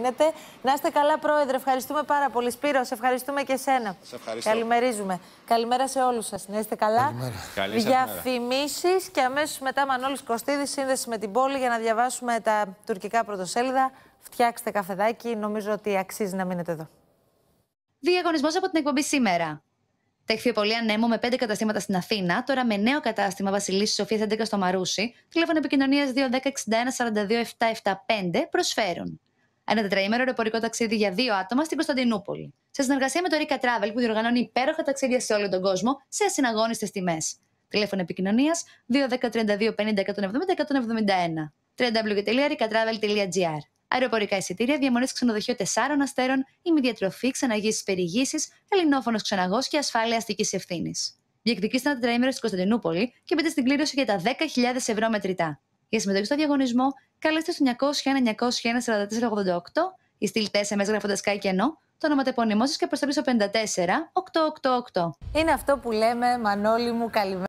Να είστε καλά, Πρόεδρε. Ευχαριστούμε πάρα πολύ. Σπύρο, σε ευχαριστούμε και εσένα. Σε Καλημερίζουμε. Καλημέρα σε όλους σας. Να είστε καλά. Καλημέρα. Διαφημίσει και αμέσως μετά Μανώλης Κωστίδης, σύνδεση με την πόλη για να διαβάσουμε τα τουρκικά πρωτοσέλιδα. Φτιάξτε καφεδάκι. Νομίζω ότι αξίζει να μείνετε εδώ. Διαγωνισμός από την εκπομπή σήμερα. Τα ηχθειοπολία Νέμο με 5 καταστήματα στην Αθήνα, τώρα με νέο κατάστημα Βασιλής Σοφίας 11 στο Μαρούσι, τηλέφωνο επικοινωνίας 210 61 42 775 προσφέρουν ένα τετραήμερο αεροπορικό ταξίδι για δύο άτομα στην Κωνσταντινούπολη. Σε συνεργασία με το Rica Travel που διοργανώνει υπέροχα ταξίδια σε όλο τον κόσμο σε συναγώνιστε τιμές. Τηλέφωνο επικοινωνίας 210-3250-170-171. www.ricatravel.gr Αεροπορικά εισιτήρια, διαμονής ξενοδοχείο 4 αστέρων, ημιδιατροφή, ξαναγήσει περιηγήσεις, ελληνόφωνος ξαναγό και ασφάλεια αστικής ευθύνης. Διεκδικήστε ένα τετραήμερο στην Κωνσταντινούπολη και μπείτε στην κλήρωση για τα 10.000 ευρώ μετρητά. Για συμμετοχή στο διαγωνισμό, καλέστε στο 900 901 4488 ή στείλτε SMS γράφοντας «ΚΑΙ και ενώ» το ονοματεπώνυμό σας και προστατεύει στο 888. Είναι αυτό που λέμε, Μανώλη μου, καλημέρα.